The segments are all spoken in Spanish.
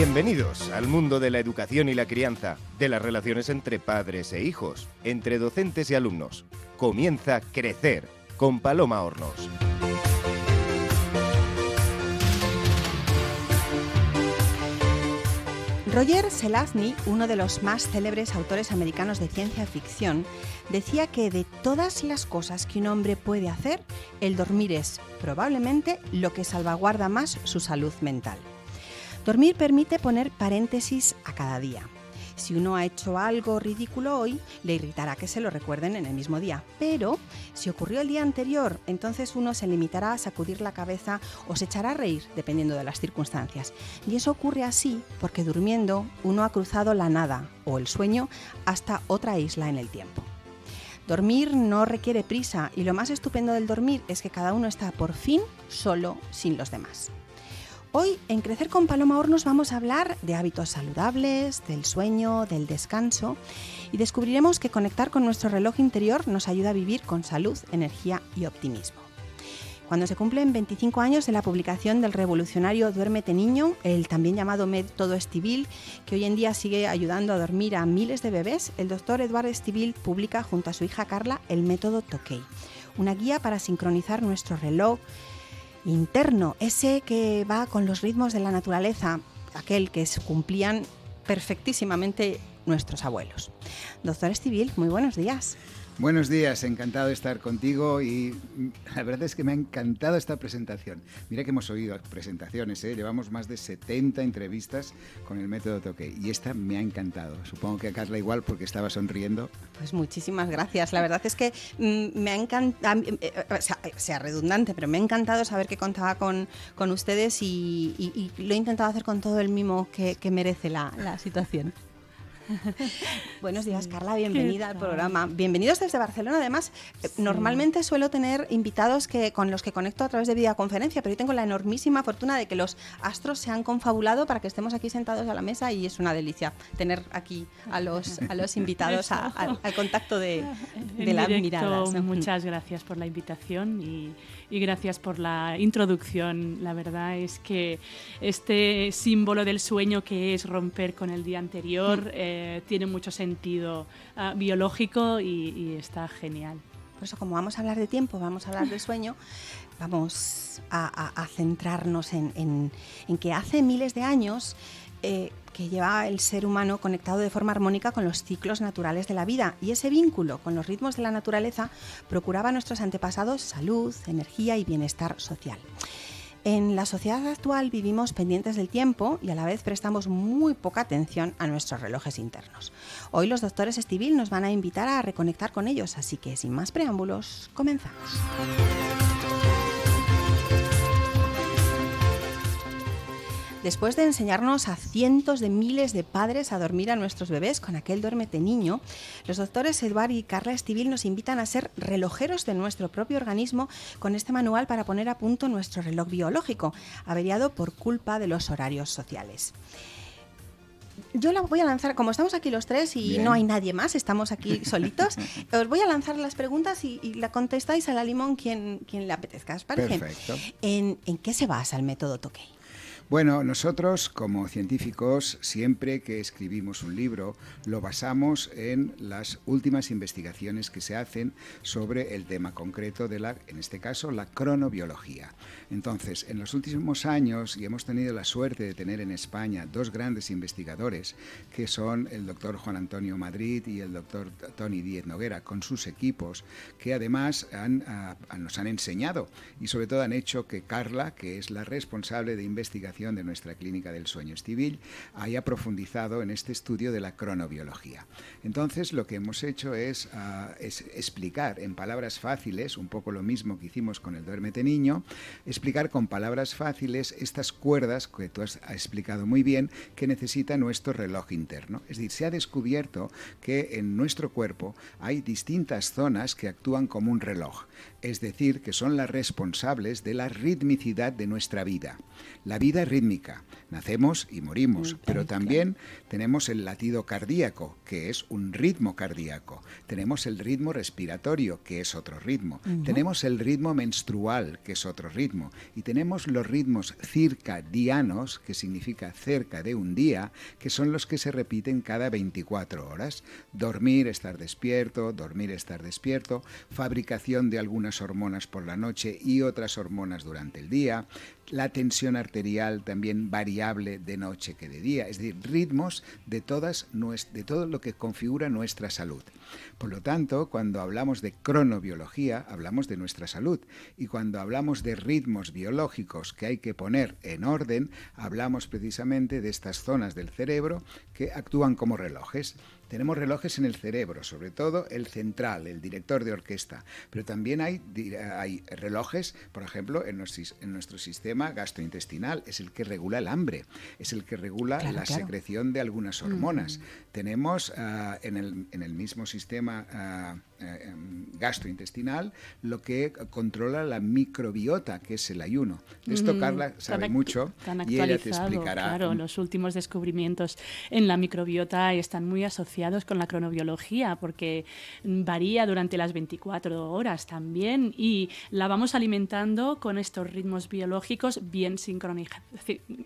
Bienvenidos al mundo de la educación y la crianza, de las relaciones entre padres e hijos, entre docentes y alumnos. Comienza Crecer con Paloma Hornos. Roger Selazny, uno de los más célebres autores americanos de ciencia ficción, decía que de todas las cosas que un hombre puede hacer, el dormir es probablemente lo que salvaguarda más su salud mental. Dormir permite poner paréntesis a cada día. Si uno ha hecho algo ridículo hoy, le irritará que se lo recuerden en el mismo día. Pero si ocurrió el día anterior, entonces uno se limitará a sacudir la cabeza o se echará a reír, dependiendo de las circunstancias. Y eso ocurre así porque durmiendo uno ha cruzado la nada o el sueño hasta otra isla en el tiempo. Dormir no requiere prisa y lo más estupendo del dormir es que cada uno está por fin solo sin los demás. Hoy en Crecer con Paloma Hornos vamos a hablar de hábitos saludables, del sueño, del descanso y descubriremos que conectar con nuestro reloj interior nos ayuda a vivir con salud, energía y optimismo. Cuando se cumplen 25 años de la publicación del revolucionario Duérmete Niño, el también llamado método Estivil, que hoy en día sigue ayudando a dormir a miles de bebés, el doctor Eduardo Estivil publica junto a su hija Carla el método Toquei, una guía para sincronizar nuestro reloj, interno, ese que va con los ritmos de la naturaleza, aquel que cumplían perfectísimamente nuestros abuelos. Doctor civil muy buenos días. Buenos días, encantado de estar contigo y la verdad es que me ha encantado esta presentación. Mira que hemos oído presentaciones, ¿eh? llevamos más de 70 entrevistas con el método toque y esta me ha encantado. Supongo que a Carla igual porque estaba sonriendo. Pues muchísimas gracias, la verdad es que mm, me ha encantado, eh, eh, sea redundante, pero me ha encantado saber que contaba con, ustedes y, lo he intentado hacer con todo el mimo que, merece la situación. Buenos días, Carla. Bienvenida al programa. Bienvenidos desde Barcelona. Además, eh, normalmente suelo tener invitados que, con los que conecto a través de videoconferencia, pero yo tengo la enormísima fortuna de que los astros se han confabulado para que estemos aquí sentados a la mesa y es una delicia tener aquí a los, invitados al contacto de, de las miradas. Muchas gracias por la invitación y y gracias por la introducción. La verdad es que este símbolo del sueño que es romper con el día anterior mm. eh, tiene mucho sentido ah, biológico y, está genial. Por eso, como vamos a hablar de tiempo, vamos a hablar de sueño, vamos a, centrarnos en, que hace miles de años eh, que lleva el ser humano conectado de forma armónica con los ciclos naturales de la vida y ese vínculo con los ritmos de la naturaleza procuraba a nuestros antepasados salud, energía y bienestar social. En la sociedad actual vivimos pendientes del tiempo y a la vez prestamos muy poca atención a nuestros relojes internos. Hoy los doctores civil nos van a invitar a reconectar con ellos, así que sin más preámbulos, comenzamos. Después de enseñarnos a cientos de miles de padres a dormir a nuestros bebés con aquel duérmete niño, los doctores Eduard y Carla Estivil nos invitan a ser relojeros de nuestro propio organismo con este manual para poner a punto nuestro reloj biológico, averiado por culpa de los horarios sociales. Yo la voy a lanzar, como estamos aquí los tres y no hay nadie más, estamos aquí solitos, os voy a lanzar las preguntas y, la contestáis a la limón quien, quien le apetezca, ¿os parece? Perfecto. ¿En, ¿En, qué se basa el método Tokei? Bueno, nosotros como científicos, siempre que escribimos un libro, lo basamos en las últimas investigaciones que se hacen sobre el tema concreto de la, en este caso, la cronobiología. Entonces, en los últimos años, y hemos tenido la suerte de tener en España dos grandes investigadores, que son el doctor Juan Antonio Madrid y el doctor Tony Díez Noguera, con sus equipos, que además ah, nos han enseñado y sobre todo han hecho que Carla, que es la responsable de investigación, de nuestra Clínica del Sueño civil haya profundizado en este estudio de la cronobiología. Entonces, lo que hemos hecho ah, es, explicar en palabras fáciles, un poco lo mismo que hicimos con el duérmete niño, explicar con palabras fáciles estas cuerdas que tú has explicado muy bien que necesita nuestro reloj interno. Es decir, se ha descubierto que en nuestro cuerpo hay distintas zonas que actúan como un reloj es decir, que son las responsables de la ritmicidad de nuestra vida. La vida rítmica, nacemos y morimos, mm, pero también tenemos el latido cardíaco, que es un ritmo cardíaco. Tenemos el ritmo respiratorio, que es otro ritmo. Tenemos el ritmo menstrual, que es otro ritmo. Y tenemos los ritmos circadianos, que significa cerca de un día, que son los que se repiten cada 24 horas. Dormir, estar despierto, dormir, estar despierto. Fabricación de algunas hormonas por la noche y otras hormonas durante el día la tensión arterial también variable de noche que de día, es decir, ritmos de todo lo que configura nuestra salud. Por lo tanto, cuando hablamos de cronobiología, hablamos de nuestra salud. Y cuando hablamos de ritmos biológicos que hay que poner en orden, hablamos precisamente de estas zonas del cerebro que actúan como relojes tenemos relojes en el cerebro, sobre todo el central, el director de orquesta, pero también hay, hay relojes, por ejemplo, en, nuestro sistema gastrointestinal, es el que regula el hambre, es el que regula la secreción de algunas mm. hormonas. Tenemos ah, en, el, mismo sistema... Ah, eh, em, gastrointestinal lo que controla la microbiota, que es el ayuno. esto Carla sabe mucho y ella te explicará. Mm. los últimos descubrimientos en la microbiota están muy asociados con la cronobiología porque varía durante las 24 horas también y la vamos alimentando con estos ritmos biológicos bien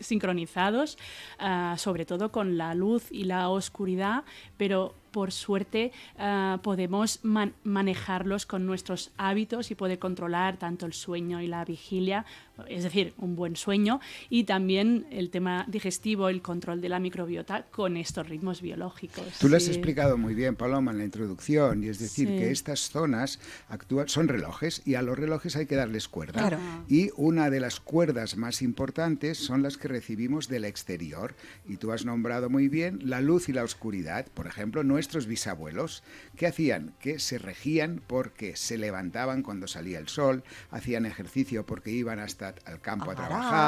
sincronizados, ah, sobre todo con la luz y la oscuridad, pero por suerte ah, podemos manejarlos con nuestros hábitos y poder controlar tanto el sueño y la vigilia es decir, un buen sueño y también el tema digestivo, el control de la microbiota con estos ritmos biológicos. Tú lo has explicado muy bien, Paloma, en la introducción, y es decir, que estas zonas actúan, son relojes y a los relojes hay que darles cuerda. Y una de las cuerdas más importantes son las que recibimos del exterior. Y tú has nombrado muy bien la luz y la oscuridad. Por ejemplo, nuestros bisabuelos, ¿qué hacían? Que se regían porque se levantaban cuando salía el sol, hacían ejercicio porque iban hasta al campo a, ah,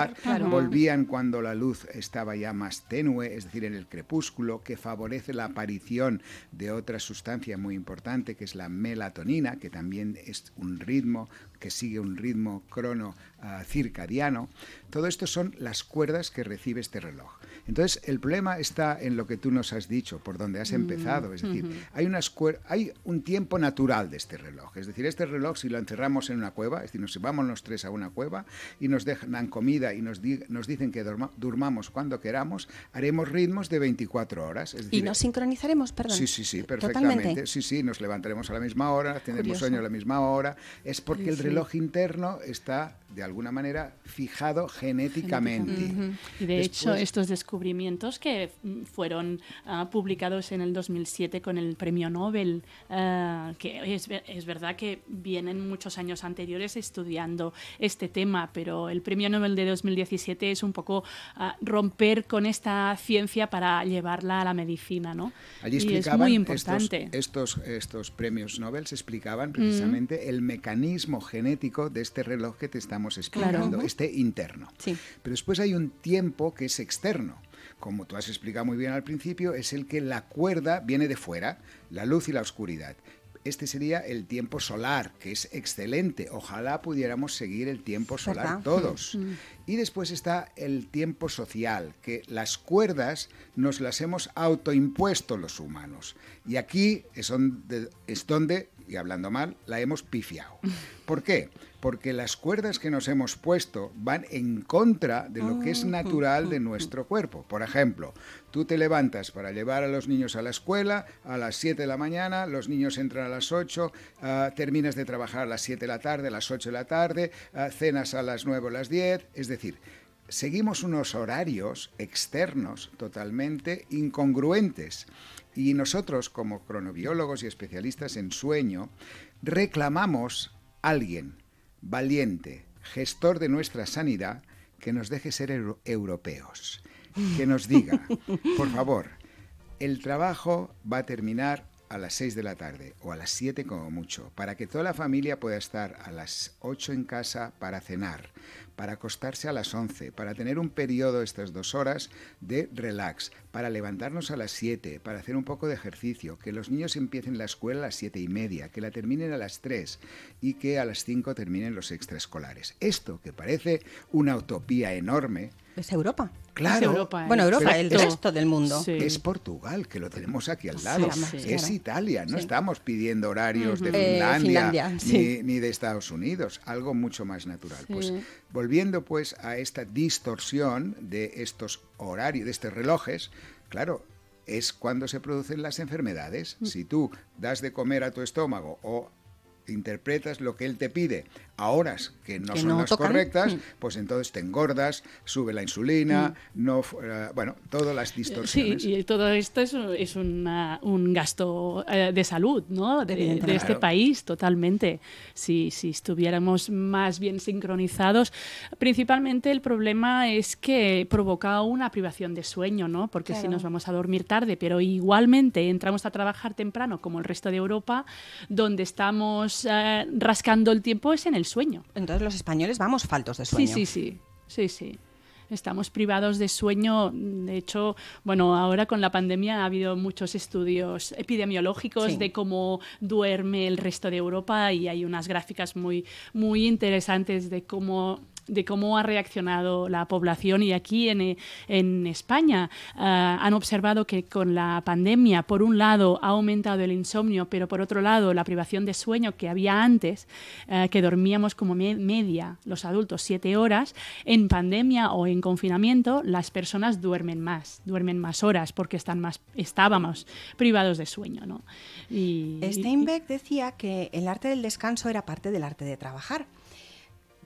trabajar, volvían cuando la luz estaba ya más tenue, es decir, en el crepúsculo, que favorece la aparición de otra sustancia muy importante, que es la melatonina, que también es un ritmo que sigue un ritmo crono ah, circadiano. Todo esto son las cuerdas que recibe este reloj. Entonces, el problema está en lo que tú nos has dicho, por donde has mm, empezado. Es decir, hay, una hay un tiempo natural de este reloj. Es decir, este reloj, si lo encerramos en una cueva, es decir, nos vamos los tres a una cueva y nos dejan comida y nos, nos dicen que durmamos cuando queramos, haremos ritmos de 24 horas. y nos sincronizaremos, perdón. Sí, sí, sí, perfectamente. Sí, sí, nos levantaremos a la misma hora, tendremos sueño a la misma hora. Es porque el reloj interno está, de alguna manera, fijado genéticamente. Y de hecho, estos descubrimientos que mm, fueron ah, publicados en el 2007 con el premio Nobel, ah, que es, es, verdad que vienen muchos años anteriores estudiando este tema, pero el premio Nobel de 2017 es un poco ah, romper con esta ciencia para llevarla a la medicina, ¿no? Allí y es muy importante. Estos, estos, premios Nobel se explicaban mm. precisamente el mecanismo genético de este reloj que te estamos explicando, este interno. Pero después hay un tiempo que es externo como tú has explicado muy bien al principio, es el que la cuerda viene de fuera, la luz y la oscuridad. Este sería el tiempo solar, que es excelente. Ojalá pudiéramos seguir el tiempo solar todos. Mm. Y después está el tiempo social, que las cuerdas nos las hemos autoimpuesto los humanos. Y aquí es donde, es donde y hablando mal, la hemos pifiado. ¿Por qué? porque las cuerdas que nos hemos puesto van en contra de lo que es ah. natural de nuestro cuerpo. Por ejemplo, tú te levantas para llevar a los niños a la escuela a las 7 de la mañana, los niños entran a las 8, ah, terminas de trabajar a las 7 de la tarde, a las 8 de la tarde, ah, cenas a las 9 o las 10, es decir, seguimos unos horarios externos totalmente incongruentes. Y nosotros, como cronobiólogos y especialistas en sueño, reclamamos a alguien valiente, gestor de nuestra sanidad, que nos deje ser europeos, que nos diga, por favor, el trabajo va a terminar a las 6 de la tarde o a las 7 como mucho, para que toda la familia pueda estar a las 8 en casa para cenar, para acostarse a las 11, para tener un periodo estas dos horas de relax, para levantarnos a las 7, para hacer un poco de ejercicio, que los niños empiecen la escuela a las 7 y media, que la terminen a las 3 y que a las 5 terminen los extraescolares. Esto que parece una utopía enorme. Es Europa. Claro. ¿eh? Bueno, Europa, el resto del mundo. Es Portugal, que lo tenemos aquí al lado. es Italia, no estamos pidiendo horarios de eh, Finlandia, ni, ni, de Estados Unidos, algo mucho más natural. Pues volviendo pues a esta distorsión de estos horarios, de estos relojes, claro, es cuando se producen las enfermedades. Mm. Si tú das de comer a tu estómago o interpretas lo que él te pide a horas que no son las correctas, mm. pues entonces te engordas, sube la insulina, mm. no, eh, bueno, todas las distorsiones. Sí, y todo esto es, un gasto eh, de salud, ¿no? De, este país, totalmente. Si, estuviéramos más bien sincronizados, principalmente el problema es que provoca una privación de sueño, ¿no? Porque si nos vamos a dormir tarde, pero igualmente entramos a trabajar temprano, como el resto de Europa, donde estamos eh, rascando el tiempo es en el sueño. Entonces los españoles vamos faltos de sueño. Sí, sí, sí, sí, sí. Estamos privados de sueño. De hecho, bueno, ahora con la pandemia ha habido muchos estudios epidemiológicos de cómo duerme el resto de Europa y hay unas gráficas muy, muy interesantes de cómo de cómo ha reaccionado la población y aquí en, eh, España eh, han observado que con la pandemia, por un lado, ha aumentado el insomnio, pero por otro lado, la privación de sueño que había antes, eh, que dormíamos como media los adultos siete horas, en pandemia o en confinamiento las personas duermen más, duermen más horas porque están más, estábamos privados de sueño. ¿no? Y, Steinbeck decía que el arte del descanso era parte del arte de trabajar.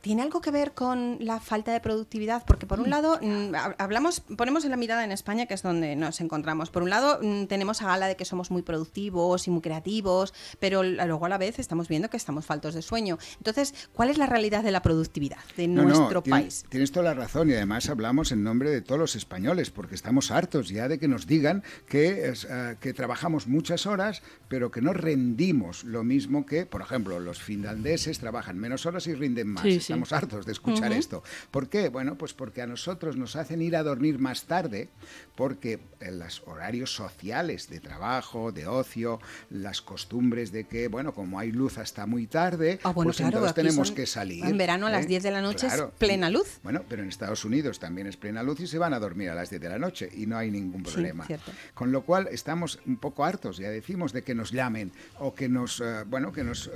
¿Tiene algo que ver con la falta de productividad? Porque por un mm. lado, mm, hablamos, ponemos en la mirada en España, que es donde nos encontramos. Por un lado, mm, tenemos a gala de que somos muy productivos y muy creativos, pero luego a la vez estamos viendo que estamos faltos de sueño. Entonces, ¿cuál es la realidad de la productividad de nuestro país? Tienes toda la razón y además hablamos en nombre de todos los españoles, porque estamos hartos ya de que nos digan que, eh, que trabajamos muchas horas, pero que no rendimos lo mismo que, por ejemplo, los finlandeses trabajan menos horas y rinden más. Sí, sí. Estamos hartos de escuchar esto. ¿Por qué? Bueno, pues porque a nosotros nos hacen ir a dormir más tarde, porque en eh, los horarios sociales de trabajo, de ocio, las costumbres de que, bueno, como hay luz hasta muy tarde, ah, pues entonces tenemos que salir. En verano a las 10 ¿Eh? de la noche es plena luz. bueno, pero en Estados Unidos también es plena luz y se van a dormir a las 10 de la noche y no hay ningún problema. Con lo cual estamos un poco hartos, ya decimos, de que nos llamen o que nos, eh, bueno, que nos,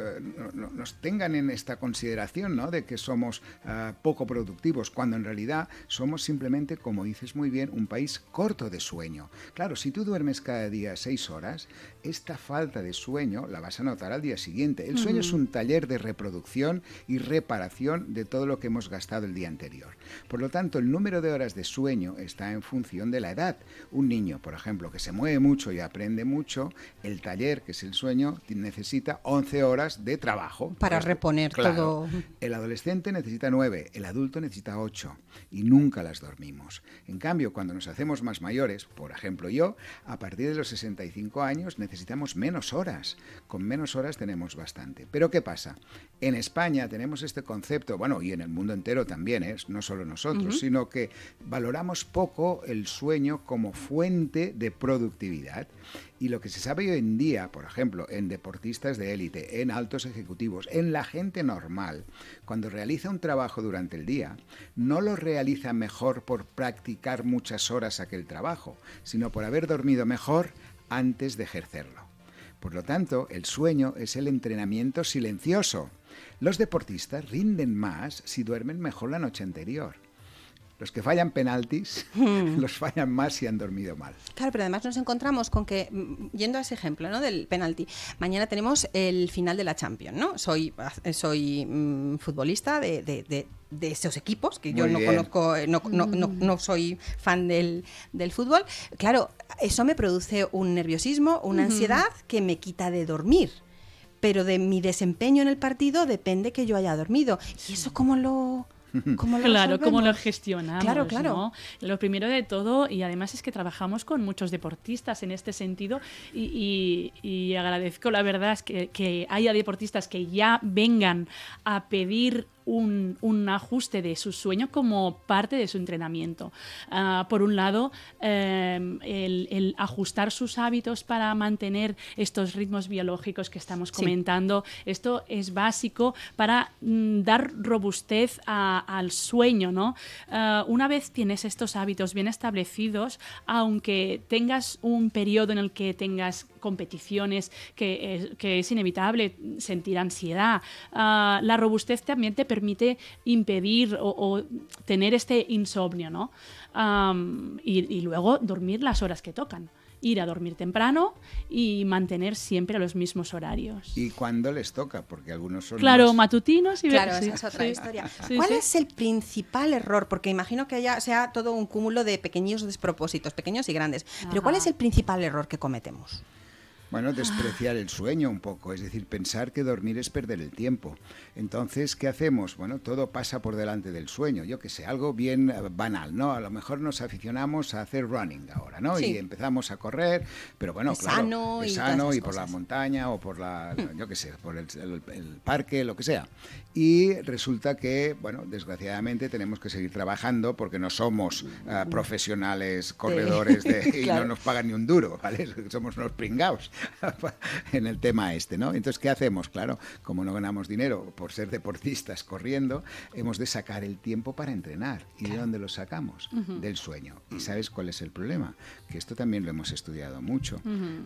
nos tengan en esta consideración, ¿no? De que somos eh, poco productivos, cuando en realidad somos simplemente, como dices muy bien, un país corto de sueño. Claro, si tú duermes cada día seis horas, esta falta de sueño la vas a notar al día siguiente. El sueño es un taller de reproducción y reparación de todo lo que hemos gastado el día anterior. Por lo tanto, el número de horas de sueño está en función de la edad. Un niño, por ejemplo, que se mueve mucho y aprende mucho, el taller, que es el sueño, necesita 11 horas de trabajo. Para reponer todo. El adolescente necesita 9, el adulto necesita 8 y nunca las dormimos. En cambio, cuando nos hacemos más mayores, por ejemplo yo, a partir de los 65 años necesito necesitamos menos horas. Con menos horas tenemos bastante. Pero ¿qué pasa? En España tenemos este concepto, bueno, y en el mundo entero también, es ¿eh? no solo nosotros, sino que valoramos poco el sueño como fuente de productividad. Y lo que se sabe hoy en día, por ejemplo, en deportistas de élite, en altos ejecutivos, en la gente normal, cuando realiza un trabajo durante el día, no lo realiza mejor por practicar muchas horas aquel trabajo, sino por haber dormido mejor, antes de ejercerlo. Por lo tanto, el sueño es el entrenamiento silencioso. Los deportistas rinden más si duermen mejor la noche anterior los que fallan penaltis mm. los fallan más si han dormido mal. Claro, pero además nos encontramos con que, mm, yendo a ese ejemplo ¿no? del penalti, mañana tenemos el final de la Champions, ¿no? Soy, eh, soy mm, futbolista de, de, de esos equipos, que yo no conozco, eh, no, no, no, soy fan del, del, fútbol, claro, eso me produce un nerviosismo, una ansiedad que me quita de dormir. Pero de mi desempeño en el partido depende que yo haya dormido. ¿Y eso cómo lo, ¿Cómo claro, cómo lo gestionamos. Claro, claro. Lo primero de todo, y además es que trabajamos con muchos deportistas en este sentido, y, agradezco la verdad es que, que haya deportistas que ya vengan a pedir un, ajuste de su sueño como parte de su entrenamiento. Ah, por un lado, eh, el, ajustar sus hábitos para mantener estos ritmos biológicos que estamos comentando, esto es básico para mm, dar robustez al sueño. ¿no? Ah, una vez tienes estos hábitos bien establecidos, aunque tengas un periodo en el que tengas competiciones, eh, que, es inevitable sentir ansiedad. Ah, la robustez también te permite impedir o, tener este insomnio, ¿no? y, luego dormir las horas que tocan ir a dormir temprano y mantener siempre los mismos horarios. ¿Y cuándo les toca? Porque algunos son Claro, matutinos y... Claro, esa es otra historia. ¿Cuál es el principal error? Porque imagino que haya, sea todo un cúmulo de pequeños despropósitos, pequeños y grandes. Pero ¿cuál es el principal error que cometemos? Bueno, ah. despreciar el sueño un poco, es decir, pensar que dormir es perder el tiempo. Entonces, ¿qué hacemos? Bueno, todo pasa por delante del sueño, yo que sé, algo bien eh, banal, ¿no? A lo mejor nos aficionamos a hacer running ahora, ¿no? Y empezamos a correr, pero bueno, claro, sano, sano y, por la montaña o por la, yo que sé, por el, parque, lo que sea. Y resulta que, bueno, desgraciadamente tenemos que seguir trabajando porque no somos eh, profesionales corredores de, y no nos pagan ni un duro, ¿vale? Somos unos pringados. en el tema este, ¿no? Entonces, ¿qué hacemos? Claro, como no ganamos dinero por ser deportistas corriendo, hemos de sacar el tiempo para entrenar. ¿Y de dónde lo sacamos? Del sueño. ¿Y sabes cuál es el problema? Que esto también lo hemos estudiado mucho,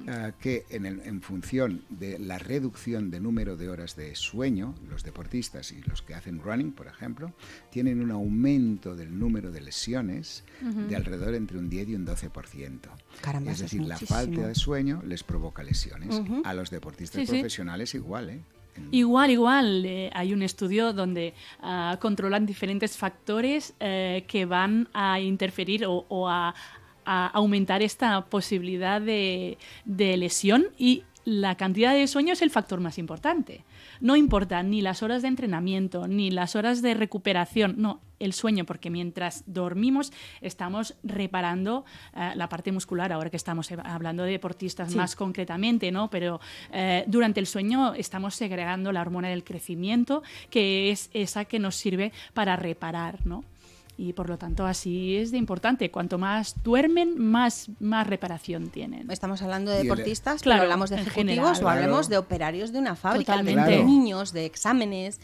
ah, que en, función de la reducción de número de horas de sueño, los deportistas y los que hacen running, por ejemplo, tienen un aumento del número de lesiones de alrededor entre un 10 y un 12% es decir, la falta de sueño les provoca lesiones. A los deportistas profesionales igual, ¿eh? Igual, igual. Eh, hay un estudio donde ah, controlan diferentes factores eh, que van a interferir o, a, aumentar esta posibilidad de, de lesión y la cantidad de sueño es el factor más importante. No importan ni las horas de entrenamiento, ni las horas de recuperación, no, el sueño, porque mientras dormimos estamos reparando eh, la parte muscular, ahora que estamos hablando de deportistas más concretamente, ¿no? Pero eh, durante el sueño estamos segregando la hormona del crecimiento, que es esa que nos sirve para reparar, ¿no? y por lo tanto así es de importante. Cuanto más duermen, más, más reparación tienen. Estamos hablando de deportistas, claro, hablamos de ejecutivos o hablamos de operarios de una fábrica, de niños, de exámenes.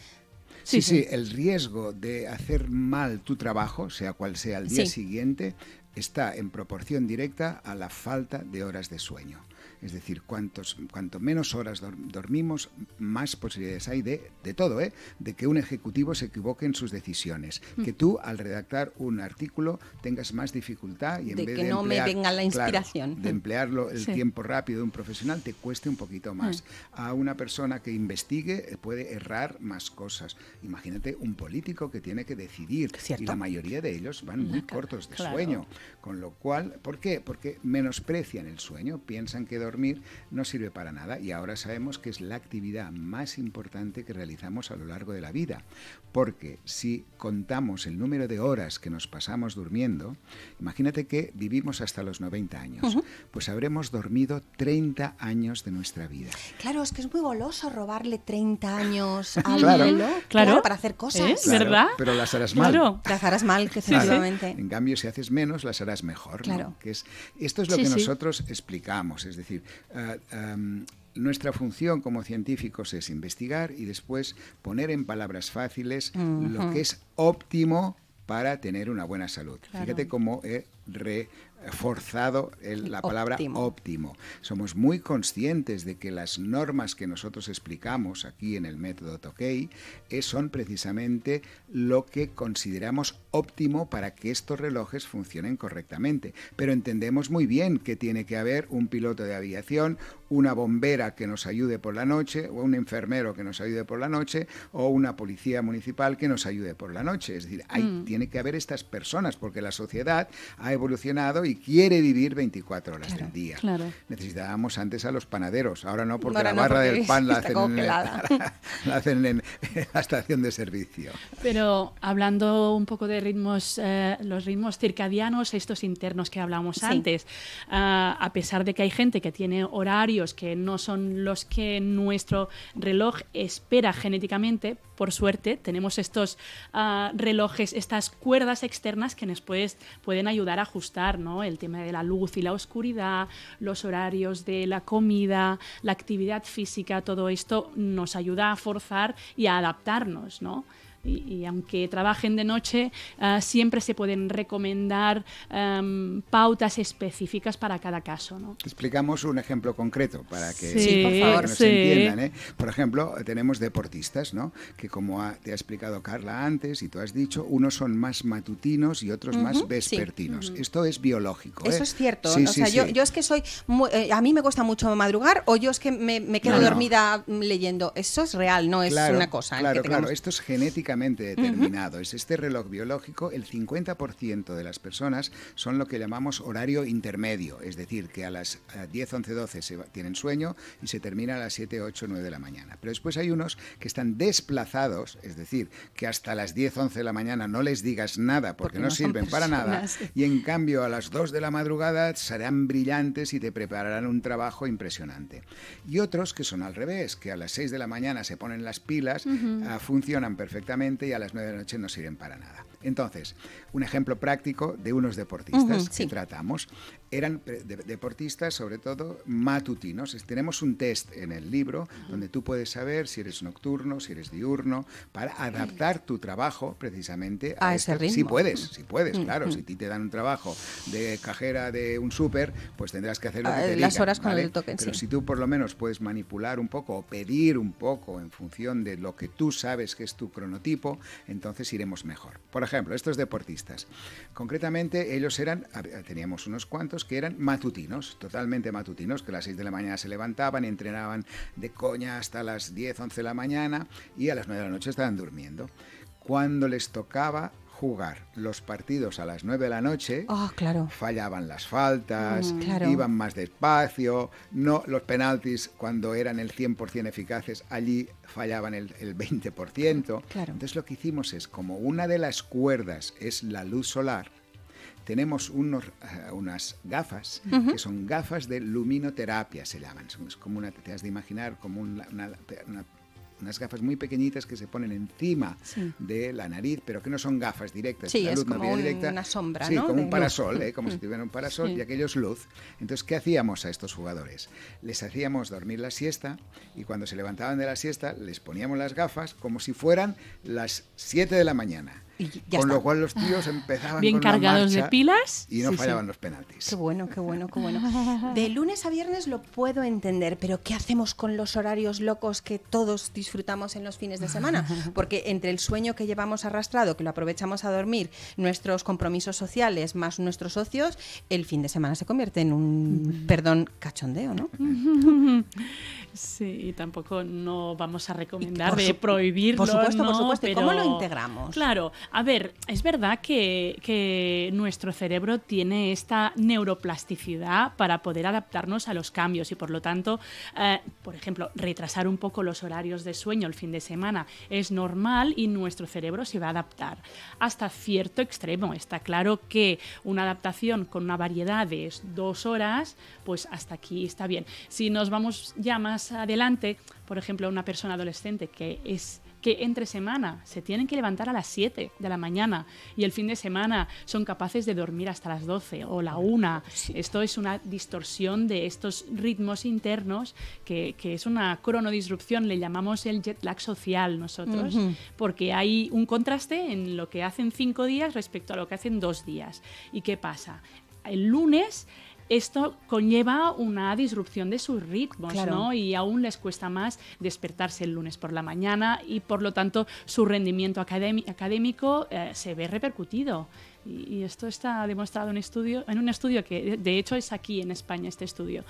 Sí, sí, el riesgo de hacer mal tu trabajo, sea cual sea el día siguiente, está en proporción directa a la falta de horas de sueño. Es decir, cuanto menos horas dormimos, más posibilidades hay de, todo, ¿eh? de que un ejecutivo se equivoque en sus decisiones. Mm. Que tú, al redactar un artículo, tengas más dificultad y en de vez que de no me venga la inspiración. de emplearlo el tiempo rápido de un profesional, te cueste un poquito mm. más. A una persona que investigue eh, puede errar más cosas. Imagínate un político que tiene que decidir y la mayoría de ellos van muy cortos de sueño. Con lo cual, ¿por qué? Porque menosprecian el sueño, piensan que dormir no sirve para nada y ahora sabemos que es la actividad más importante que realizamos a lo largo de la vida, porque si contamos el número de horas que nos pasamos durmiendo, imagínate que vivimos hasta los 90 años, pues habremos dormido 30 años de nuestra vida. Claro, es que es muy goloso robarle 30 años a alguien para hacer cosas. verdad? Pero las harás mal. Claro. Las harás mal, que En cambio, si haces menos, las harás mejor. Que es, esto es lo que nosotros explicamos, es decir, eh, em, nuestra función como científicos es investigar y después poner en palabras fáciles lo que es óptimo para tener una buena salud. Fíjate cómo he re, forzado la palabra óptimo. Somos muy conscientes de que las normas que nosotros explicamos aquí en el método Tokei eh, son precisamente lo que consideramos óptimo para que estos relojes funcionen correctamente. Pero entendemos muy bien que tiene que haber un piloto de aviación, una bombera que nos ayude por la noche, o un enfermero que nos ayude por la noche, o una policía municipal que nos ayude por la noche. Es decir, mm. tiene que haber estas personas porque la sociedad ha evolucionado y quiere vivir 24 horas del día. Necesitábamos antes a los panaderos, ahora no porque la barra del pan la hacen, en, la, estación de servicio. Pero hablando un poco de ritmos, eh, los ritmos circadianos, estos internos que hablábamos antes, ah, a pesar de que hay gente que tiene horarios que no son los que nuestro reloj espera genéticamente, por suerte tenemos estos ah, relojes, estas cuerdas externas que nos pueden ayudar a ajustar, ¿no? El tema de la luz y la oscuridad, los horarios de la comida, la actividad física, todo esto nos ayuda a forzar y a adaptarnos, ¿no? y, aunque trabajen de noche, eh, siempre se pueden recomendar em, pautas específicas para cada caso. ¿no? Explicamos un ejemplo concreto para que, sí, por favor, entiendan. ¿eh? Por ejemplo, tenemos deportistas, ¿no? que como te ha explicado Carla antes y tú has dicho, unos son más matutinos y otros más vespertinos. Esto es biológico. ¿eh? Eso es cierto. o sea, yo, es que soy... a mí me cuesta mucho madrugar o yo es que me, quedo dormida leyendo. Eso es real, no es una cosa. Claro, claro. Esto es genética determinado. Es este reloj biológico, el 50% de las personas son lo que llamamos horario intermedio, es decir, que a las 10, 11, 12 tienen sueño y se termina a las 7, 8, 9 de la mañana. Pero después hay unos que están desplazados, es decir, que hasta las 10, 11 de la mañana no les digas nada porque, no, sirven para nada y en cambio a las 2 de la madrugada serán brillantes y te prepararán un trabajo impresionante. Y otros que son al revés, que a las 6 de la mañana se ponen las pilas, ah, funcionan perfectamente y a las 9 de la noche no sirven para nada. Entonces, un ejemplo práctico de unos deportistas que tratamos eran deportistas, sobre todo matutinos. Tenemos un test en el libro donde tú puedes saber si eres nocturno, si eres diurno, para adaptar tu trabajo precisamente a, ese este ritmo. Si puedes, si puedes, claro. Si ti te dan un trabajo de cajera de un súper, pues tendrás que hacer que ah, te las horas con el token. Pero si tú por lo menos puedes manipular un poco o pedir un poco en función de lo que tú sabes que es tu cronotipo, entonces iremos mejor. Por ejemplo, estos deportistas, concretamente ellos eran, teníamos unos cuantos que eran matutinos, totalmente matutinos, que a las 6 de la mañana se levantaban, entrenaban de coña hasta las 10, 11 de la mañana y a las 9 de la noche estaban durmiendo. Cuando les tocaba jugar los partidos a las 9 de la noche, ah, claro. fallaban las faltas, mm, iban más despacio, no los penaltis cuando eran el 100% eficaces, allí fallaban el, 20%. Claro. Entonces lo que hicimos es, como una de las cuerdas es la luz solar, tenemos unos, eh, unas gafas, que son gafas de luminoterapia, se llaman. es como una, te has de imaginar, como unas gafas muy pequeñitas que se ponen encima de la nariz, pero que no son gafas directas. Sí, luz como una sombra, sí, como un parasol, ¿eh? como si mm. tuviera un parasol y aquellos luz. Entonces, ¿qué hacíamos a estos jugadores? Les hacíamos dormir la siesta y cuando se levantaban de la siesta les poníamos las gafas como si fueran las 7 de la mañana con lo cual los tíos empezaban bien cargados de pilas y no fallaban los penaltis. Qué bueno, qué bueno, qué bueno. De lunes a viernes lo puedo entender, pero ¿qué hacemos con los horarios locos que todos disfrutamos en los fines de semana? Porque entre el sueño que llevamos arrastrado, que lo aprovechamos a dormir, nuestros compromisos sociales más nuestros socios, el fin de semana se convierte en un, perdón, cachondeo, ¿no? Sí, y tampoco no vamos a recomendar de prohibirlo. Por supuesto, por supuesto. ¿Y cómo lo integramos? Claro, a ver, es verdad que, nuestro cerebro tiene esta neuroplasticidad para poder adaptarnos a los cambios y por lo tanto, eh, por ejemplo, retrasar un poco los horarios de sueño el fin de semana es normal y nuestro cerebro se va a adaptar hasta cierto extremo. Está claro que una adaptación con una variedad de dos horas, pues hasta aquí está bien. Si nos vamos ya más adelante, por ejemplo, a una persona adolescente que es que entre semana se tienen que levantar a las 7 de la mañana y el fin de semana son capaces de dormir hasta las 12 o la 1. Esto es una distorsión de estos ritmos internos que, es una cronodisrupción, le llamamos el jet lag social nosotros, porque hay un contraste en lo que hacen 5 días respecto a lo que hacen 2 días. ¿Y qué pasa? el lunes esto conlleva una disrupción de sus ritmos, ¿no? Y aún les cuesta más despertarse el lunes por la mañana y por lo tanto su rendimiento académico eh, se ve repercutido. Y, esto está demostrado en, estudio, en un estudio que de hecho es aquí en España este estudio.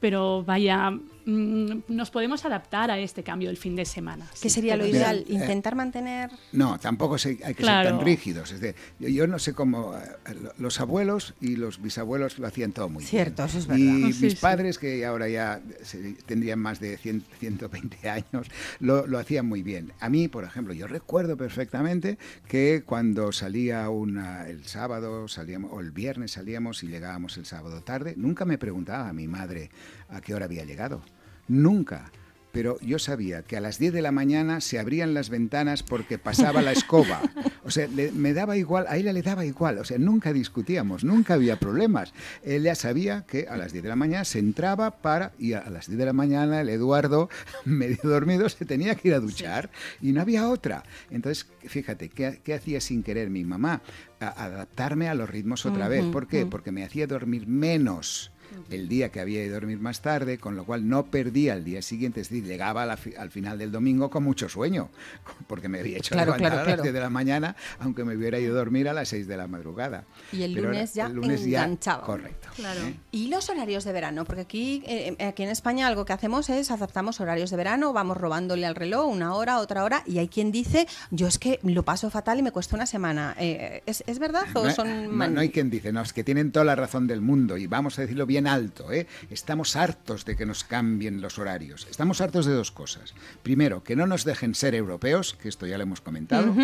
pero vaya, Mm, nos podemos adaptar a este cambio del fin de semana. ¿Qué sería lo ideal? Eh. ¿Intentar mantener...? No, tampoco hay que ser tan rígidos. yo, no sé cómo... Eh, los abuelos y los bisabuelos lo hacían todo muy bien. Cierto, eso es verdad. Y mis padres, que ahora ya tendrían más de 120 años, lo, hacían muy bien. A mí, por ejemplo, yo recuerdo perfectamente que cuando salía una, el sábado salíamos, o el viernes salíamos y llegábamos el sábado tarde, nunca me preguntaba a mi madre a qué hora había llegado. Nunca. Pero yo sabía que a las 10 de la mañana se abrían las ventanas porque pasaba la escoba. O sea, me daba igual, a ella le daba igual. O sea, nunca discutíamos, nunca había problemas. Ella sabía que a las 10 de la mañana se entraba para. Y a las 10 de la mañana el Eduardo, medio dormido, se tenía que ir a duchar y no había otra. Entonces, fíjate, ¿qué, hacía sin querer mi mamá? adaptarme a los ritmos otra vez. ¿Por qué? Porque me hacía dormir menos el día que había de dormir más tarde, con lo cual no perdía el día siguiente, es decir, llegaba al final del domingo con mucho sueño, porque me había hecho levantar a las de la mañana, aunque me hubiera ido a dormir a las 6 de la madrugada. Y el lunes ya enganchaba. correcto. ¿eh? Y los horarios de verano, porque aquí, eh, aquí en España algo que hacemos es adaptamos horarios de verano, vamos robándole al reloj una hora, otra hora, y hay quien dice, yo es que lo paso fatal y me cuesta una semana. Eh, ¿es, ¿es, verdad o son... No, no hay quien dice, no, es que tienen toda la razón del mundo, y vamos a decirlo bien alto. ¿eh? Estamos hartos de que nos cambien los horarios. Estamos hartos de dos cosas. Primero, que no nos dejen ser europeos, que esto ya lo hemos comentado,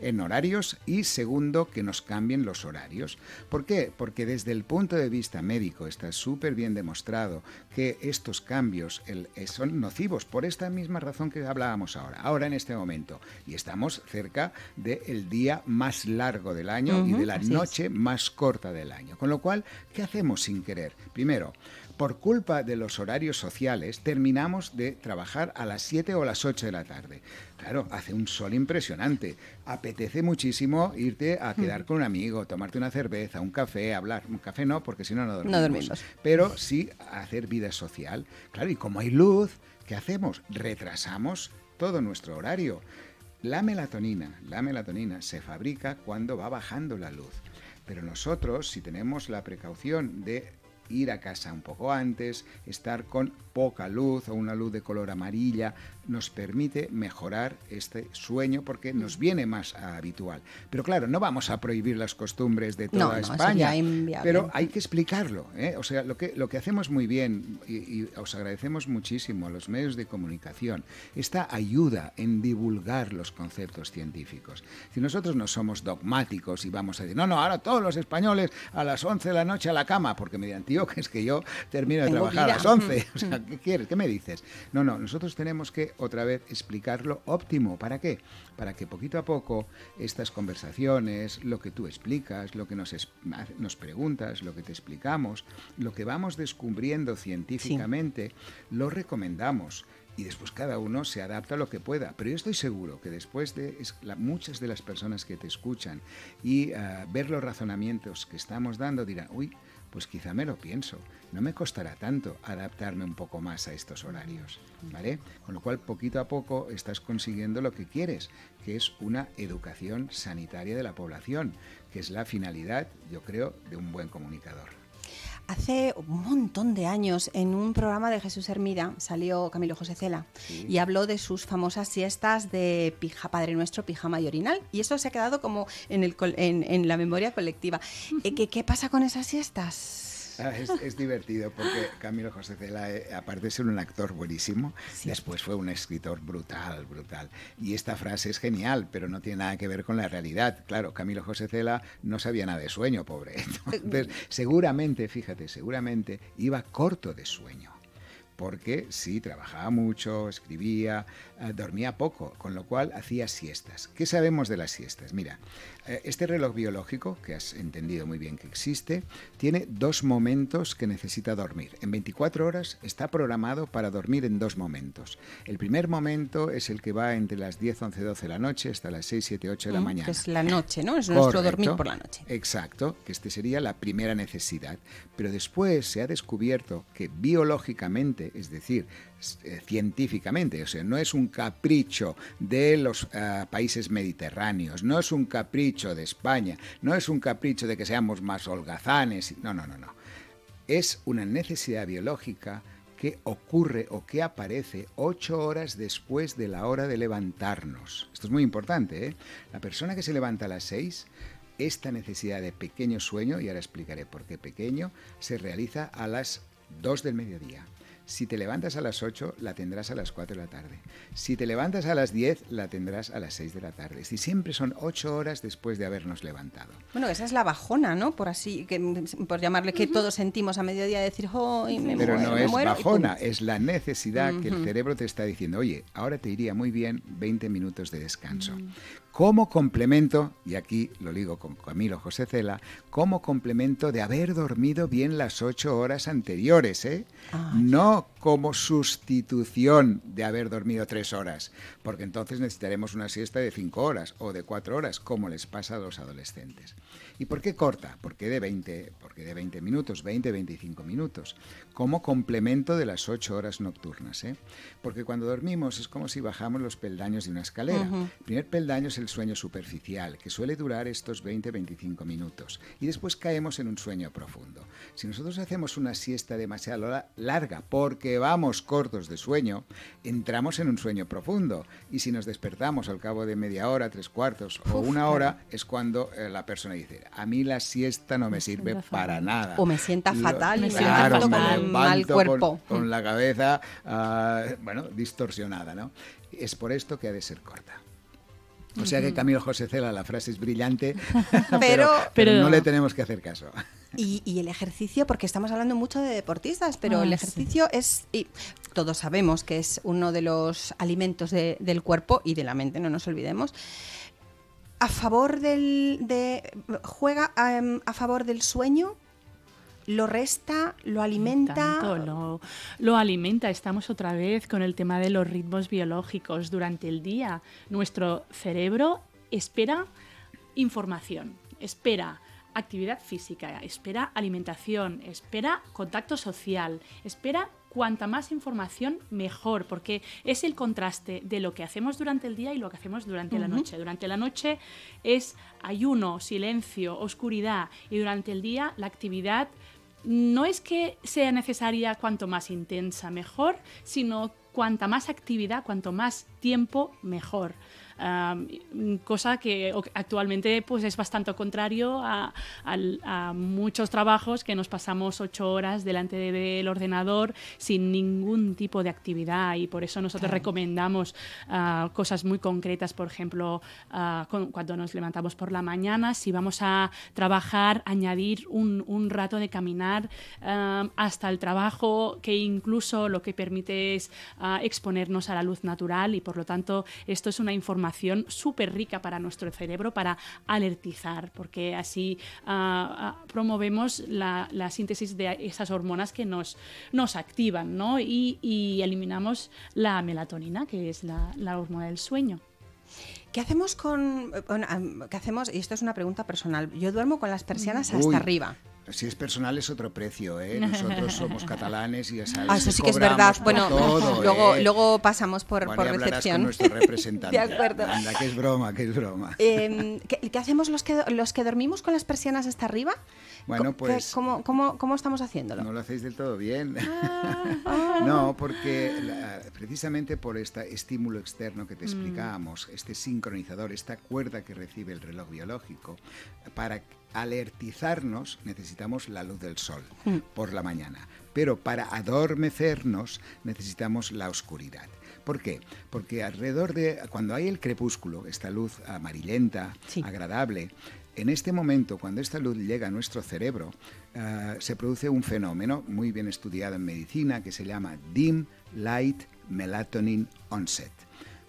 en horarios. Y segundo, que nos cambien los horarios. ¿Por qué? Porque desde el punto de vista médico está súper bien demostrado que estos cambios eh, son nocivos por esta misma razón que hablábamos ahora, ahora en este momento. Y estamos cerca del día más largo del año y de la noche más corta del año. Con lo cual, ¿qué hacemos sin querer? Primero, por culpa de los horarios sociales, terminamos de trabajar a las 7 o las 8 de la tarde. Claro, hace un sol impresionante. Apetece muchísimo irte a mm. quedar con un amigo, tomarte una cerveza, un café, hablar. Un café no, porque si no, no dormimos. Pero sí hacer vida social. Claro, y como hay luz, ¿qué hacemos? Retrasamos todo nuestro horario. La melatonina, la melatonina se fabrica cuando va bajando la luz. Pero nosotros, si tenemos la precaución de ir a casa un poco antes, estar con poca luz o una luz de color amarilla, nos permite mejorar este sueño porque mm. nos viene más habitual. Pero claro, no vamos a prohibir las costumbres de toda España, pero hay que explicarlo. ¿eh? O sea, lo que, lo que hacemos muy bien, y, os agradecemos muchísimo a los medios de comunicación, esta ayuda en divulgar los conceptos científicos. Si nosotros no somos dogmáticos y vamos a decir, no, no, ahora todos los españoles a las 11 de la noche a la cama, porque mediante yo que es que yo termino de trabajar a las 11. O sea, ¿Qué quieres? ¿Qué me dices? No, no, nosotros tenemos que otra vez explicarlo óptimo. ¿Para qué? Para que poquito a poco estas conversaciones, lo que tú explicas, lo que nos, nos preguntas, lo que te explicamos, lo que vamos descubriendo científicamente, lo recomendamos y después cada uno se adapta a lo que pueda. Pero yo estoy seguro que después de muchas de las personas que te escuchan y ah, ver los razonamientos que estamos dando dirán, uy, pues quizá me lo pienso no me costará tanto adaptarme un poco más a estos horarios, ¿vale? Con lo cual, poquito a poco estás consiguiendo lo que quieres, que es una educación sanitaria de la población, que es la finalidad, yo creo, de un buen comunicador. Hace un montón de años, en un programa de Jesús Hermida, salió Camilo José Cela y habló de sus famosas siestas de pija Padre Nuestro, pijama y orinal. Y eso se ha quedado como en, la memoria colectiva. Eh, ¿Qué pasa con esas siestas? Ah, es, divertido porque Camilo José Cela, aparte de ser un actor buenísimo, después fue un escritor brutal, brutal. Y esta frase es genial, pero no tiene nada que ver con la realidad. Claro, Camilo José Cela no sabía nada de sueño, pobre. Entonces, seguramente, fíjate, seguramente iba corto de sueño porque sí, trabajaba mucho, escribía, eh, dormía poco, con lo cual hacía siestas. ¿Qué sabemos de las siestas? Mira, eh, este reloj biológico, que has entendido muy bien que existe, tiene dos momentos que necesita dormir. En 24 horas está programado para dormir en dos momentos. El primer momento es el que va entre las 10, 11, 12 de la noche hasta las 6, 7, 8 de la mm, mañana. es la noche, ¿no? Es nuestro dormir por la noche. Exacto, que este sería la primera necesidad. Pero después se ha descubierto que biológicamente, es decir, eh, científicamente, o sea, no es un capricho de los eh, países mediterráneos, no es un capricho de España, no es un capricho de que seamos más holgazanes, no, no, no, no. Es una necesidad biológica que ocurre o que aparece ocho horas después de la hora de levantarnos. Esto es muy importante. ¿eh? La persona que se levanta a las seis, esta necesidad de pequeño sueño, y ahora explicaré por qué pequeño, se realiza a las dos del mediodía. Si te levantas a las 8, la tendrás a las 4 de la tarde. Si te levantas a las 10, la tendrás a las 6 de la tarde. Si siempre son 8 horas después de habernos levantado. Bueno, esa es la bajona, ¿no? Por así, que, mm, por llamarle que todos sentimos a mediodía decir, voy me Pero no es bajona, es la necesidad que el cerebro te está diciendo, oye, ahora te iría muy bien 20 minutos de descanso. Mm como complemento, y aquí lo digo con Camilo José Cela, como complemento de haber dormido bien las ocho horas anteriores, ¿eh? Ah, no como sustitución de haber dormido tres horas, porque entonces necesitaremos una siesta de cinco horas o de cuatro horas, como les pasa a los adolescentes. ¿Y por qué corta? ¿Por qué de 20, porque de 20 minutos, 20, 25 minutos? como complemento de las ocho horas nocturnas. ¿eh? Porque cuando dormimos es como si bajamos los peldaños de una escalera. El primer peldaño es el sueño superficial, que suele durar estos 20-25 minutos, y después caemos en un sueño profundo. Si nosotros hacemos una siesta demasiado larga porque vamos cortos de sueño, entramos en un sueño profundo, y si nos despertamos al cabo de media hora, tres cuartos o una hora, es cuando eh, la persona dice, a mí la siesta no me sirve para nada. O me sienta fatal, me sienta fatal mal mm, cuerpo. Con, la cabeza, ah, bueno, distorsionada, ¿no? Es por esto que ha de ser corta. O sea que mm. Camilo José Cela, la frase es brillante, pero, no le tenemos que hacer caso. Y, el ejercicio, porque estamos hablando mucho de deportistas, pero ah, el ejercicio es, y todos sabemos que es uno de los alimentos del cuerpo y de la mente, no nos olvidemos a favor del de, juega em, a favor del sueño lo resta, lo alimenta. Tanto, lo, lo, alimenta. Estamos otra vez con el tema de los ritmos biológicos. Durante el día, nuestro cerebro espera información, espera actividad física, espera alimentación, espera contacto social, espera cuanta más información mejor, porque es el contraste de lo que hacemos durante el día y lo que hacemos durante la noche. Durante la noche es ayuno, silencio, oscuridad y durante el día la actividad no es que sea necesaria cuanto más intensa mejor, sino cuanta más actividad, cuanto más tiempo mejor cosa que actualmente pues, es bastante contrario a, muchos trabajos que nos pasamos ocho horas delante del ordenador sin ningún tipo de actividad y por eso nosotros recomendamos ah, cosas muy concretas, por ejemplo, ah, cuando nos levantamos por la mañana, si vamos a trabajar, añadir un, rato de caminar hasta el trabajo, que incluso lo que permite es ah, exponernos a la luz natural y por lo tanto esto es una información súper rica para nuestro cerebro, para alertizar, porque así ah, ah, promovemos la, síntesis de esas hormonas que nos, nos activan y, eliminamos la melatonina, que es la, hormona del sueño. ¿Qué hacemos con, eh, ¿Qué hacemos? Y esto es una pregunta personal. Yo duermo con las persianas hasta arriba. Si es personal es otro precio, ¿eh? Nosotros somos catalanes y ya sabes. Ah, eso sí que es verdad. Bueno, luego, ¿eh? luego pasamos por, bueno, por recepción. nuestro representante. De acuerdo. Anda, que es broma, que es broma. Em, ¿qué, hacemos los que, los que dormimos con las persianas hasta arriba? Bueno, pues. Cómo, cómo, cómo, estamos haciéndolo? No lo hacéis del todo bien. Ah, ah. no, porque precisamente por este estímulo externo que te mm. explicábamos, este sincronizador, esta cuerda que recibe el reloj biológico, para que alertizarnos necesitamos la luz del sol hmm. por la mañana, pero para adormecernos necesitamos la oscuridad. ¿Por qué? Porque alrededor de cuando hay el crepúsculo, esta luz amarillenta, agradable, en este momento, cuando esta luz llega a nuestro cerebro, ah, se produce un fenómeno muy bien estudiado en medicina que se llama dim light melatonin onset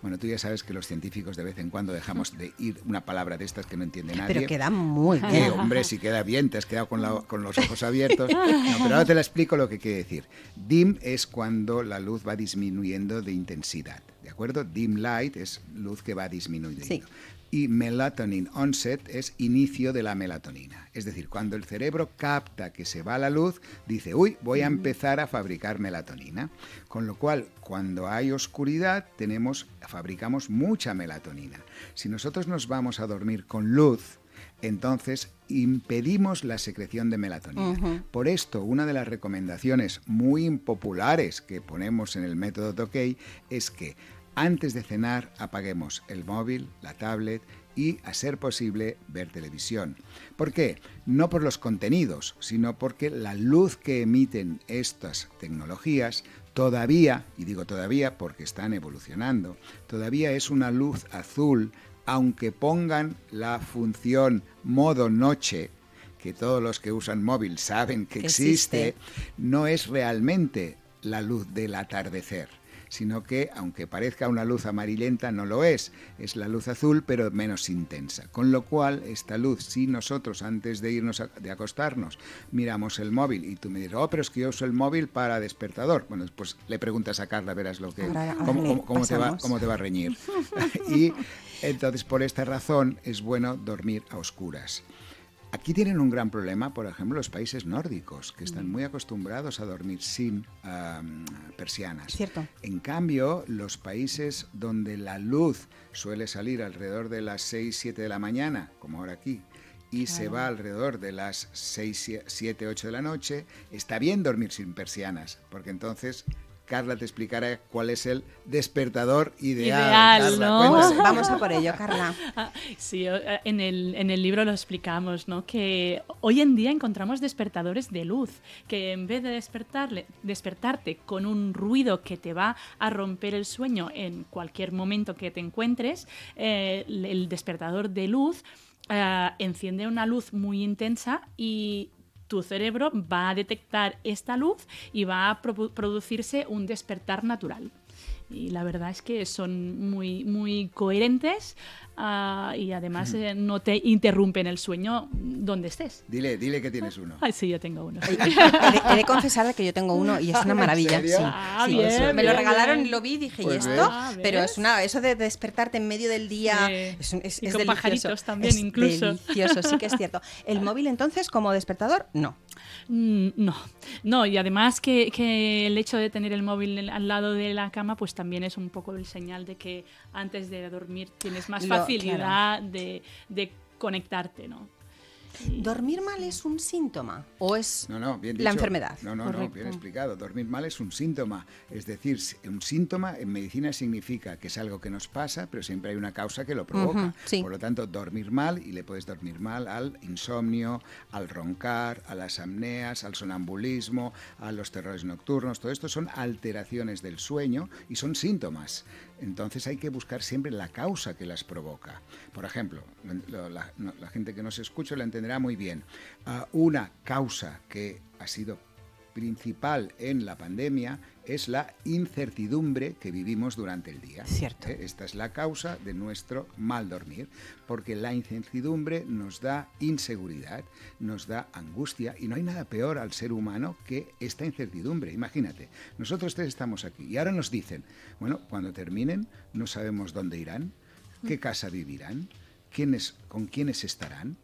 bueno, tú ya sabes que los científicos de vez en cuando dejamos de ir una palabra de estas que no entiende nadie. Pero queda muy bien. hombre, si queda bien, te has quedado con, los ojos abiertos. No, pero ahora te la explico lo que quiere decir. Dim es cuando la luz va disminuyendo de intensidad. ¿De acuerdo? Dim light es luz que va disminuyendo. Sí y melatonin onset es inicio de la melatonina. Es decir, cuando el cerebro capta que se va la luz, dice, uy, voy a empezar a fabricar melatonina. Con lo cual, cuando hay oscuridad, tenemos, fabricamos mucha melatonina. Si nosotros nos vamos a dormir con luz, entonces impedimos la secreción de melatonina. Por esto, una de las recomendaciones muy impopulares que ponemos en el método Tokei es que antes de cenar, apaguemos el móvil, la tablet y, a ser posible, ver televisión. ¿Por qué? No por los contenidos, sino porque la luz que emiten estas tecnologías todavía, y digo todavía porque están evolucionando, todavía es una luz azul, aunque pongan la función modo noche, que todos los que usan móvil saben que, existe, no es realmente la luz del atardecer sino que, aunque parezca una luz amarillenta, no lo es. Es la luz azul, pero menos intensa. Con lo cual, esta luz, si nosotros antes de irnos a, de acostarnos miramos el móvil y tú me dices, oh, pero es que yo uso el móvil para despertador. Bueno, pues le preguntas a Carla, verás lo que, va, cómo te va a reñir. y entonces, por esta razón, es bueno dormir a oscuras. Aquí tienen un gran problema, por ejemplo, los países nórdicos, que están mm. muy acostumbrados a dormir sin persianas. Cierto. En cambio, los países donde la luz suele salir alrededor de las 6, 7 de la mañana, como ahora aquí, y se va alrededor de las 6, 7, 8 de la noche, está bien dormir sin persianas, porque entonces Carla te explicará cuál es el despertador ideal. Vamos, a por ello, Carla. Ah, sí, eh, en el, en el libro lo explicamos, ¿no? Que hoy en día encontramos despertadores de luz, que en vez de despertarle, despertarte con un ruido que te va a romper el sueño en cualquier momento que te encuentres, eh, el despertador de luz eh, enciende una luz muy intensa y tu cerebro va a detectar esta luz y va a producirse un despertar natural y la verdad es que son muy, muy coherentes ah, y además eh, no te interrumpen el sueño donde estés. Dile, dile que tienes uno. Ay, sí, yo tengo uno. He, de, confesar que yo tengo uno y es una maravilla. Ah, Me lo regalaron y lo vi y dije, ¿y pues esto? Ah, Pero es una, eso de despertarte en medio del día es, delicioso. pajaritos también es incluso. delicioso, sí que es cierto. ¿El móvil entonces como despertador? No. Mm, no, no, y además que, el hecho de tener el móvil al lado de la cama, pues también es un poco el señal de que antes de dormir tienes más facilidad de, de conectarte, ¿no? ¿Dormir mal es un síntoma o es la enfermedad? No, no, bien explicado. Dormir mal es un síntoma. Es decir, un síntoma en medicina significa que es algo que nos pasa, pero siempre hay una causa que lo provoca. Por lo tanto, dormir mal, y le puedes dormir mal al insomnio, al roncar, a las amneas, al sonambulismo, a los terrores nocturnos, todo esto son alteraciones del sueño y son síntomas. Entonces hay que buscar siempre la causa que las provoca. Por ejemplo, la, gente que nos escucha la entiende muy bien, ah, una causa que ha sido principal en la pandemia es la incertidumbre que vivimos durante el día. Cierto. Eh, esta es la causa de nuestro mal dormir, porque la incertidumbre nos da inseguridad, nos da angustia y no hay nada peor al ser humano que esta incertidumbre. Imagínate, nosotros tres estamos aquí y ahora nos dicen, bueno, cuando terminen no sabemos dónde irán, mm. qué casa vivirán, quiénes, con quiénes estarán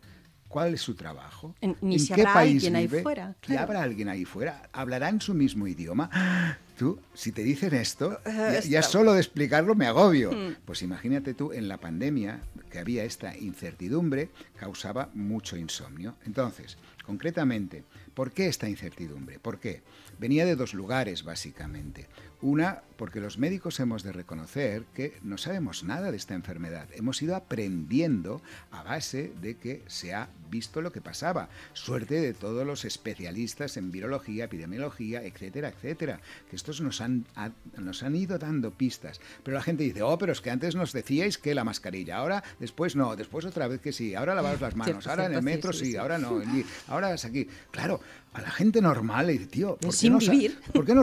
cuál es su trabajo, ni en qué habrá país alguien ahí fuera, habrá alguien ahí fuera, ¿Hablará en su mismo idioma. Tú, si te dicen esto, ya, solo de explicarlo me agobio. Hmm. Pues imagínate tú, en la pandemia, que había esta incertidumbre, causaba mucho insomnio. Entonces, concretamente, ¿por qué esta incertidumbre? ¿Por qué? Venía de dos lugares, básicamente. Una porque los médicos hemos de reconocer que no sabemos nada de esta enfermedad. Hemos ido aprendiendo a base de que se ha visto lo que pasaba. Suerte de todos los especialistas en virología, epidemiología, etcétera, etcétera, que estos nos han, nos han ido dando pistas. Pero la gente dice, oh, pero es que antes nos decíais que la mascarilla, ahora después no, después otra vez que sí, ahora lavaros las manos, ahora en el metro sí, ahora no, ahora es aquí. Claro, a la gente normal le tío, ¿por, Sin qué, no vivir.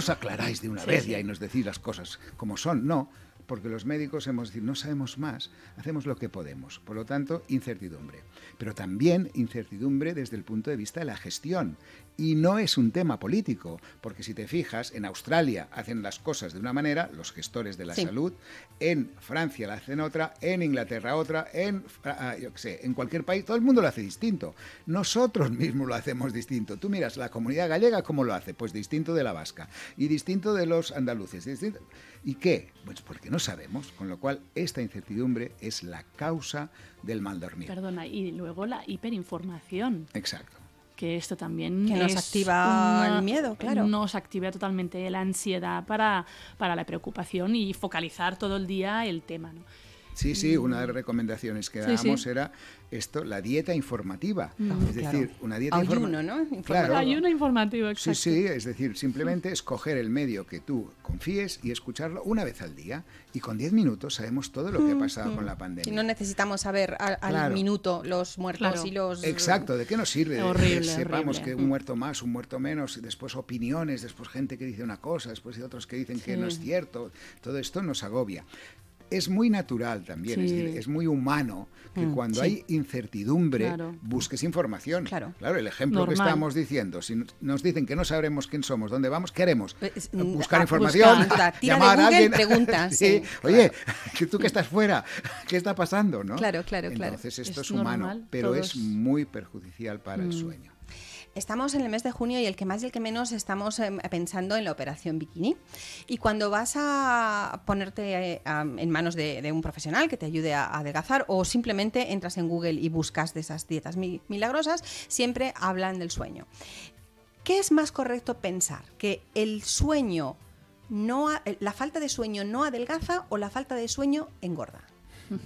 aclaráis de una vez ya y nos decís las cosas como son, no, porque los médicos hemos decir, no sabemos más, hacemos lo que podemos. Por lo tanto, incertidumbre. Pero también incertidumbre desde el punto de vista de la gestión. Y no es un tema político, porque si te fijas, en Australia hacen las cosas de una manera, los gestores de la salud, en Francia la hacen otra, en Inglaterra otra, en, ah, en cualquier país, todo el mundo lo hace distinto. Nosotros mismos lo hacemos distinto. Tú miras la comunidad gallega cómo lo hace, pues distinto de la vasca, y distinto de los andaluces, ¿Y qué? Pues porque no sabemos, con lo cual esta incertidumbre es la causa del mal dormir. Perdona, y luego la hiperinformación. Exacto que esto también que nos activa el miedo, claro. Nos activa totalmente la ansiedad para, para la preocupación y focalizar todo el día el tema. ¿no? Sí, sí, mm. una de las recomendaciones que dábamos era esto, la dieta informativa. Mm, es decir, una dieta informativa. Ayuno, ¿no? Ayuno informativo, exacto. Sí, sí, es decir, simplemente escoger el medio que tú confíes y escucharlo una vez al día. Y con 10 minutos sabemos todo lo que ha mm, pasado con la pandemia. Y no necesitamos saber al, minuto los muertos y los... Exacto, ¿de qué nos sirve? que sepamos que un muerto más, un muerto menos, y después opiniones, después gente que dice una cosa, después otros que dicen que no es cierto. Todo esto nos agobia es muy natural también, es, muy humano que mm, cuando hay incertidumbre busques información. Claro, el ejemplo que estamos diciendo, si nos dicen que no sabremos quién somos, dónde vamos, ¿qué haremos? Eh, eh, mm, buscar información, llamar a alguien. Oye, tú que estás fuera, ¿qué está pasando? ¿no? Claro, claro, Entonces, esto es, humano, pero es muy perjudicial para el mm. sueño estamos en el mes de junio y el que más y el que menos estamos em, pensando en la operación bikini. Y cuando vas a ponerte eh, en manos de, un profesional que te ayude a, adelgazar o simplemente entras en Google y buscas de esas dietas milagrosas, siempre hablan del sueño. ¿Qué es más correcto pensar? ¿Que el sueño no la falta de sueño no adelgaza o la falta de sueño engorda?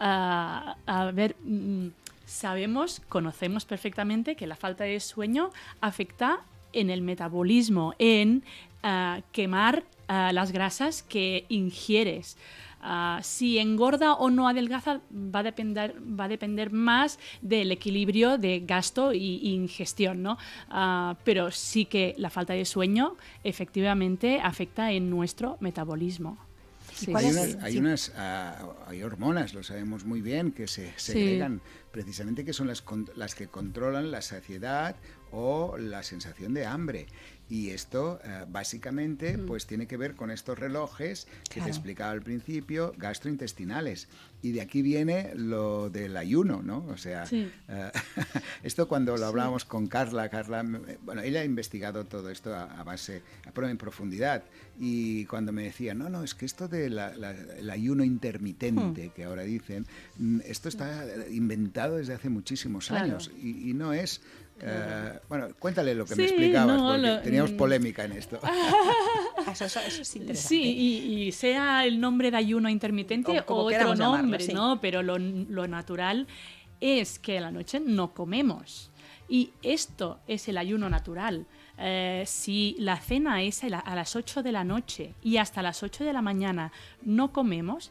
Ah, a ver. Mm, sabemos, conocemos perfectamente que la falta de sueño afecta en el metabolismo, en ah, quemar ah, las grasas que ingieres. Ah, si engorda o no adelgaza va a depender, va a depender más del equilibrio de gasto e ingestión, ¿no? pero sí que la falta de sueño efectivamente afecta en nuestro metabolismo. hay, unas, hay, hormonas, lo sabemos muy bien, que se segregan precisamente que son las, que controlan la saciedad o la sensación de hambre. Y esto eh, básicamente pues tiene que ver con estos relojes que te explicaba al principio, gastrointestinales. Y de aquí viene lo del ayuno, ¿no? O sea, eh, esto cuando lo hablábamos con Carla, Carla, bueno, ella ha investigado todo esto a, base, a, en profundidad. Y cuando me decían, no, no, es que esto del ayuno intermitente hmm. que ahora dicen, mm, esto está inventado desde hace muchísimos años y, no es eh, bueno, cuéntale lo que me explicabas, porque teníamos polémica en esto. eso, Sí, y, sea el nombre de ayuno intermitente o, otro nombre, ¿no? Pero lo, lo natural es que a la noche no comemos. Y esto es el ayuno natural. Eh, si la cena es a las 8 de la noche y hasta las 8 de la mañana no comemos,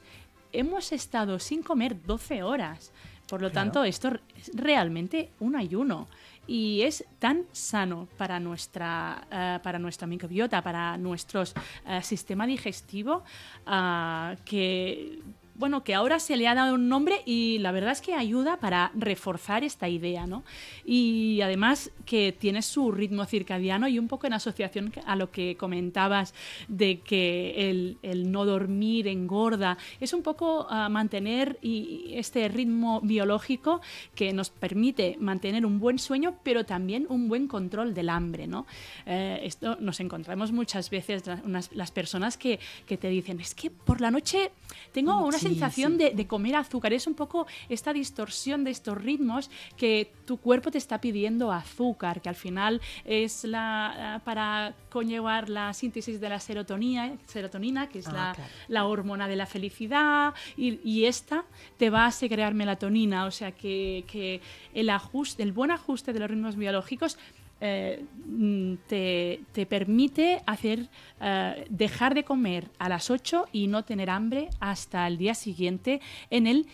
hemos estado sin comer 12 horas. Por lo tanto, esto es realmente un ayuno y es tan sano para nuestra, eh, para nuestra microbiota, para nuestro eh, sistema digestivo, ah, que bueno, que ahora se le ha dado un nombre y la verdad es que ayuda para reforzar esta idea, ¿no? Y además que tiene su ritmo circadiano y un poco en asociación a lo que comentabas de que el, no dormir engorda, es un poco ah, mantener y, este ritmo biológico que nos permite mantener un buen sueño, pero también un buen control del hambre, ¿no? Eh, esto nos encontramos muchas veces las, las personas que, que, te dicen, es que por la noche tengo unas sensación de, de, comer azúcar, es un poco esta distorsión de estos ritmos que tu cuerpo te está pidiendo azúcar, que al final es la eh, para conllevar la síntesis de la serotonina, serotonina que es ah, la, hormona de la felicidad, y, esta te va a segregar melatonina, o sea que, que el ajuste, el buen ajuste de los ritmos biológicos eh, mm, te, permite hacer eh, dejar de comer a las 8 y no tener hambre hasta el día siguiente en el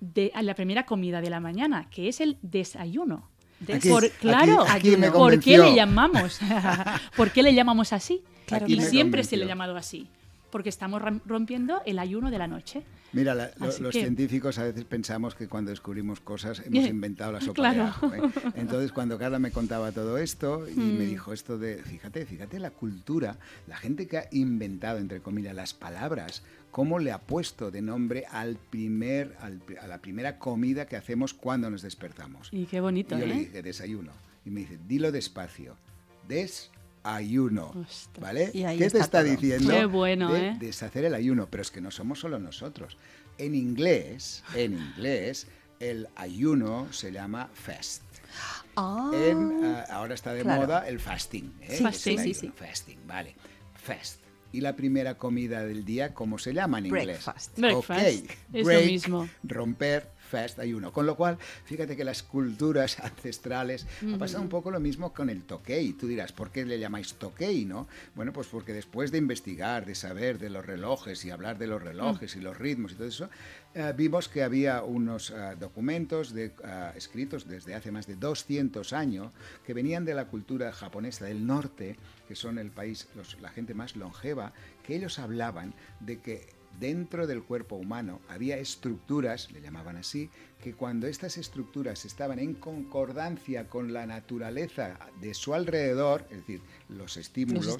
de, la primera comida de la mañana, que es el desayuno. Por, claro, ¿por qué le llamamos? ¿Por qué le llamamos así? y siempre se le ha llamado así porque estamos rompiendo el ayuno de la noche. Mira, los científicos a veces pensamos que cuando descubrimos cosas hemos inventado la sopa ¿eh? Entonces, cuando Carla me contaba todo esto y me mm. dijo esto de, fíjate, fíjate la cultura, la gente que ha inventado, entre comillas, las palabras, cómo le ha puesto de nombre al primer, a la primera comida que hacemos cuando nos despertamos. Y qué bonito, y yo le ¿eh? dije, desayuno. Y me dice, dilo despacio. Des ayuno. ¿Vale? ¿Qué te está, diciendo? Qué bueno, ¿eh? Deshacer el ayuno, pero es que no somos solo nosotros. En inglés, en inglés, el ayuno se llama fast. Ah, eh, ahora está de moda el fasting. fasting, ¿eh? sí, sí. Fasting, vale. Fast. Y la primera comida del día, ¿cómo se llama en inglés? Breakfast. Okay. Es lo mismo. Romper, Fest hay uno. Con lo cual, fíjate que las culturas ancestrales, ha pasado un poco lo mismo con el Tokei. Tú dirás, ¿por qué le llamáis Tokei, no? Bueno, pues porque después de investigar, de saber de los relojes y hablar de los relojes mm. y los ritmos y todo eso, eh, vimos que había unos eh, documentos eh, escritos desde hace más de 200 años que venían de la cultura japonesa del norte, que son el país, la gente más longeva, que ellos hablaban de que dentro del cuerpo humano había estructuras, le llamaban así, que cuando estas estructuras estaban en concordancia con la naturaleza de su alrededor, es decir, los estímulos,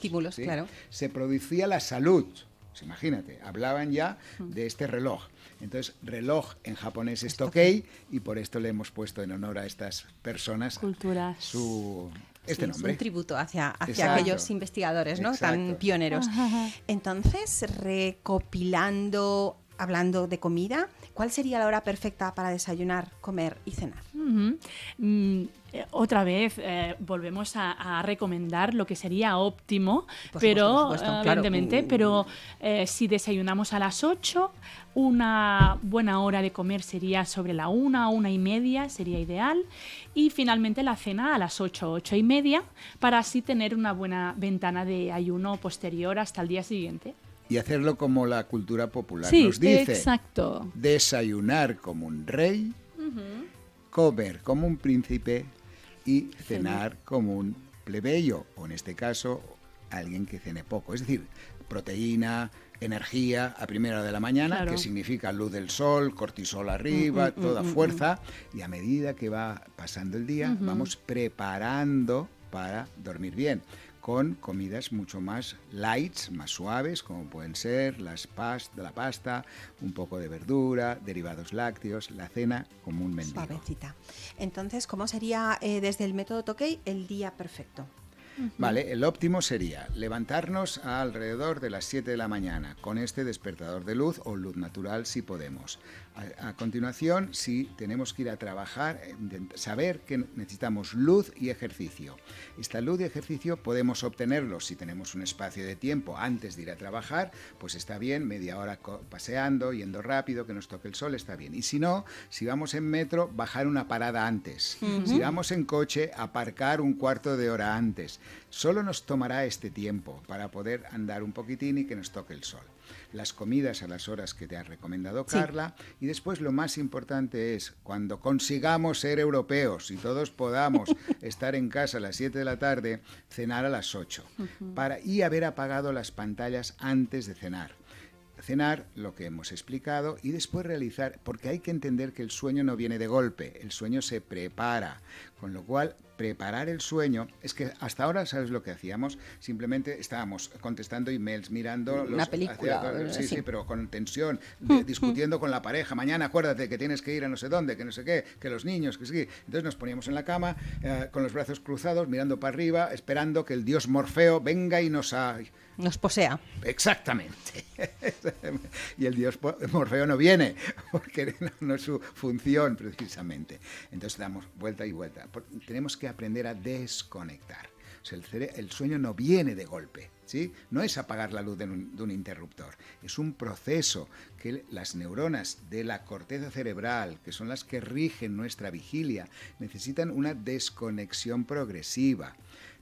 se producía la salud. Pues imagínate, hablaban ya de este reloj. Entonces, reloj en japonés es tokei y por esto le hemos puesto en honor a estas personas Culturas. su este un tributo hacia, hacia aquellos investigadores ¿no? tan pioneros. Entonces, recopilando hablando de comida, ¿cuál sería la hora perfecta para desayunar, comer y cenar? Mm, otra vez eh, volvemos a, recomendar lo que sería óptimo, pero eh, mm. pero eh, si desayunamos a las 8, una buena hora de comer sería sobre la una, una y media sería ideal, y finalmente la cena a las 8, 8 y media, para así tener una buena ventana de ayuno posterior hasta el día siguiente y hacerlo como la cultura popular nos dice. Exacto. Desayunar como un rey, comer como un príncipe y cenar como un plebeyo, o en este caso, alguien que cene poco. Es decir, proteína, energía a primera hora de la mañana, que significa luz del sol, cortisol arriba, mm, mm, mm, toda fuerza, y a medida que va pasando el día, vamos preparando para dormir bien con comidas mucho más light, más suaves, como pueden ser las past la pasta, un poco de verdura, derivados lácteos, la cena comúnmente. Suavecita. Entonces, ¿cómo sería eh, desde el método Tokei el día perfecto? Vale, el óptimo sería levantarnos alrededor de las 7 de la mañana con este despertador de luz o luz natural si podemos. A, continuación, si tenemos que ir a trabajar, eh, saber que necesitamos luz y ejercicio. Esta luz y ejercicio podemos obtenerlo si tenemos un espacio de tiempo antes de ir a trabajar, pues está bien, media hora paseando, yendo rápido, que nos toque el sol, está bien. Y si no, si vamos en metro, bajar una parada antes. Si vamos en coche, aparcar un cuarto de hora antes. Solo nos tomará este tiempo para poder andar un poquitín y que nos toque el sol las comidas a las horas que te ha recomendado Carla, y después lo más importante es cuando consigamos ser europeos y todos podamos estar en casa a las 7 de la tarde, cenar a las 8 para, y haber apagado las pantallas antes de cenar cenar, lo que hemos explicado, y después realizar, porque hay que entender que el sueño no viene de golpe, el sueño se prepara con lo cual, preparar el sueño es que hasta ahora, ¿sabes lo que hacíamos? Simplemente estábamos contestando emails, mirando... Los, Una película. sí, sí, pero con tensión, discutiendo con la pareja. Mañana acuérdate que tienes que ir a no sé dónde, que no sé qué, que los niños, que sí. Entonces nos poníamos en la cama eh, con los brazos cruzados, mirando para arriba, esperando que el dios Morfeo venga y nos... Nos posea. Exactamente. y el dios Morfeo no viene, porque no es su función precisamente. Entonces damos vuelta y vuelta tenemos que aprender a desconectar. el, sueño no viene de golpe, ¿sí? No es apagar la luz de un, interruptor, es un proceso que las neuronas de la corteza cerebral, que son las que rigen nuestra vigilia, necesitan una desconexión progresiva.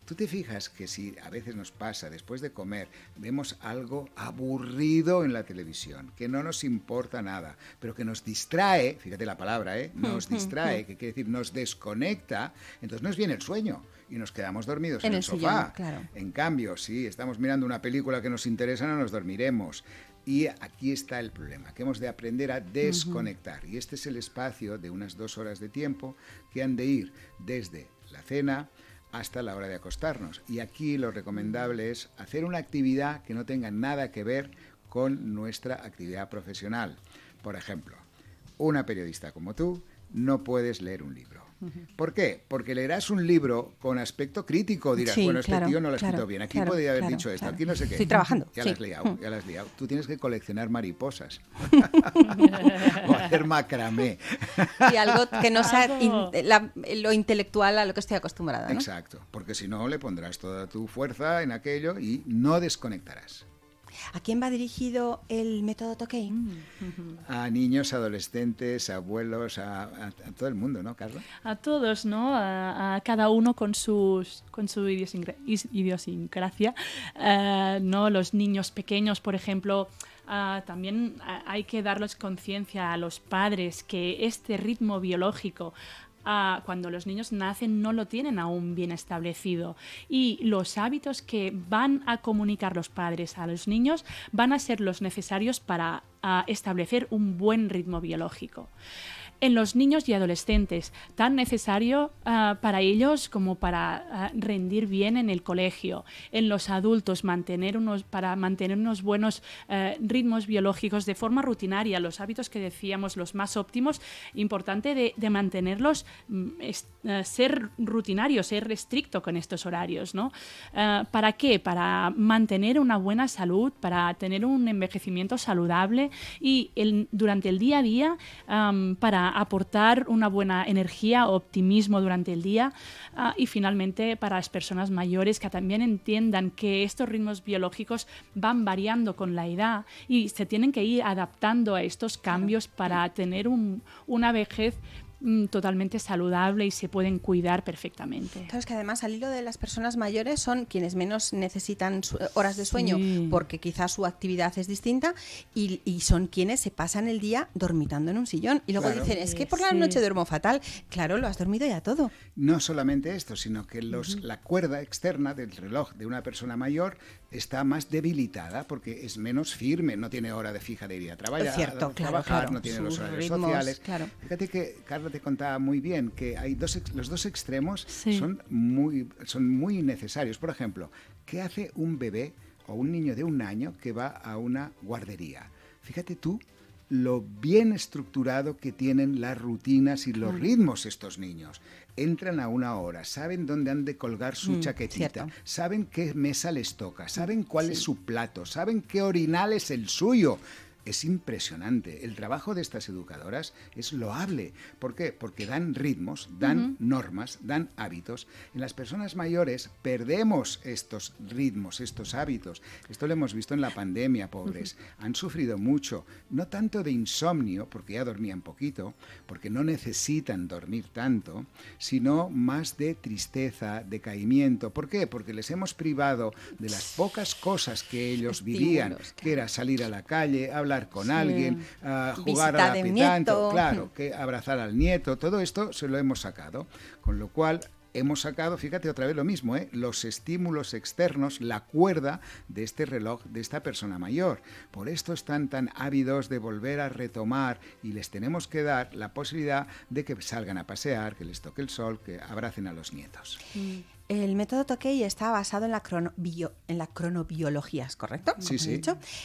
Tú te fijas que si a veces nos pasa, después de comer, vemos algo aburrido en la televisión, que no nos importa nada, pero que nos distrae, fíjate la palabra, ¿eh? nos distrae, que quiere decir nos desconecta, entonces no nos viene el sueño y nos quedamos dormidos en, el, sofá. En cambio, si estamos mirando una película que nos interesa, no nos dormiremos. Y aquí está el problema, que hemos de aprender a desconectar. Y este es el espacio de unas dos horas de tiempo que han de ir desde la cena, hasta la hora de acostarnos. Y aquí lo recomendable es hacer una actividad que no tenga nada que ver con nuestra actividad profesional. Por ejemplo, una periodista como tú no puedes leer un libro. ¿Por qué? Porque leerás un libro con aspecto crítico, dirás, bueno, este tío no lo ha escrito bien, aquí podría haber dicho esto, aquí no sé qué. Estoy trabajando. Ya lo has liado, mm. ya Tú tienes que coleccionar mariposas o hacer macramé. y algo que no sea la, lo intelectual a lo que estoy acostumbrada. Exacto, porque si no le pondrás toda tu fuerza en aquello y no desconectarás. ¿A quién va dirigido el método Tokei? Mm, a niños, adolescentes, abuelos, a, todo el mundo, ¿no, Carlos? A todos, ¿no? A, cada uno con, sus, con su idiosincrasia. Eh, ¿no? Los niños pequeños, por ejemplo, ah, también hay que darles conciencia a los padres que este ritmo biológico cuando los niños nacen no lo tienen aún bien establecido. Y los hábitos que van a comunicar los padres a los niños van a ser los necesarios para establecer un buen ritmo biológico en los niños y adolescentes, tan necesario ah, para ellos como para ah, rendir bien en el colegio, en los adultos, mantener unos, para mantener unos buenos eh, ritmos biológicos de forma rutinaria, los hábitos que decíamos, los más óptimos, importante de, mantenerlos, mm, eh, ser rutinario, ser estricto con estos horarios. Eh, ¿Para qué? Para mantener una buena salud, para tener un envejecimiento saludable y durante el día a día para aportar una buena energía, optimismo durante el día ah, y finalmente para las personas mayores que también entiendan que estos ritmos biológicos van variando con la edad y se tienen que ir adaptando a estos cambios para tener una vejez Mm, totalmente saludable y se pueden cuidar perfectamente. ...entonces que además al hilo de las personas mayores son quienes menos necesitan eh, horas de sueño porque quizás su actividad es distinta y, son quienes se pasan el día dormitando en un sillón y luego dicen, es que por la noche duermo fatal. Claro, lo has dormido ya todo. No solamente esto, sino que los, la cuerda externa del reloj de una persona mayor está más debilitada porque es menos firme, no tiene hora de fija de ir Trabaja, Cierto, claro, trabajar, claro. no tiene los horarios sociales. Fíjate que Carla te contaba muy bien que hay dos los dos extremos son, muy, son muy necesarios. Por ejemplo, ¿qué hace un bebé o un niño de un año que va a una guardería? Fíjate tú lo bien estructurado que tienen las rutinas y los ritmos estos niños. Entran a una hora, saben dónde han de colgar su mm, chaquetita, saben qué mesa les toca, saben cuál es su plato, saben qué orinal es el suyo, es impresionante. El trabajo de estas educadoras es loable. ¿Por qué? Porque dan ritmos, dan normas, dan hábitos. En las personas mayores perdemos estos ritmos, estos hábitos. Esto lo hemos visto en la pandemia, pobres. Han sufrido mucho, no tanto de insomnio, porque ya dormían poquito, porque no necesitan dormir tanto, sino más de tristeza, decaimiento. ¿Por qué? Porque les hemos privado de las pocas cosas que ellos vivían, que era salir a la calle, hablar con alguien, a ah, jugar a la claro, que abrazar al nieto, todo esto se lo hemos sacado. Con lo cual, hemos sacado, fíjate otra vez lo mismo, ¿eh? los estímulos externos, la cuerda de este reloj de esta persona mayor. Por esto están tan ávidos de volver a retomar y les tenemos que dar la posibilidad de que salgan a pasear, que les toque el sol, que abracen a los nietos. El método Tokei está basado en la, cronobiología, ¿es correcto? Sí, sí.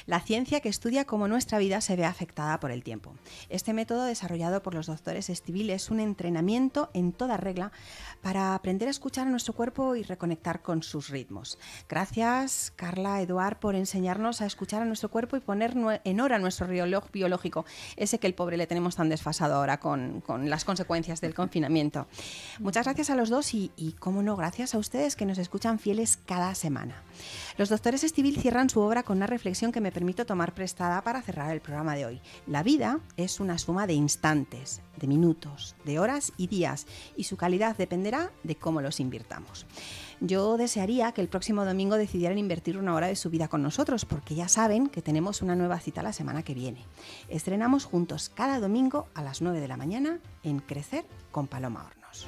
La ciencia que estudia cómo nuestra vida se ve afectada por el tiempo. Este método, desarrollado por los doctores Estivil, es un entrenamiento en toda regla para aprender a escuchar a nuestro cuerpo y reconectar con sus ritmos. Gracias, Carla, Eduard, por enseñarnos a escuchar a nuestro cuerpo y poner en hora nuestro reloj biológico, ese que el pobre le tenemos tan desfasado ahora con, las consecuencias del confinamiento. Muchas gracias a los dos y, y cómo no, gracias a ustedes que nos escuchan fieles cada semana. Los doctores Estivil cierran su obra con una reflexión que me permito tomar prestada para cerrar el programa de hoy. La vida es una suma de instantes, de minutos, de horas y días, y su calidad dependerá de cómo los invirtamos. Yo desearía que el próximo domingo decidieran invertir una hora de su vida con nosotros, porque ya saben que tenemos una nueva cita la semana que viene. Estrenamos juntos cada domingo a las 9 de la mañana en Crecer con Paloma Hornos.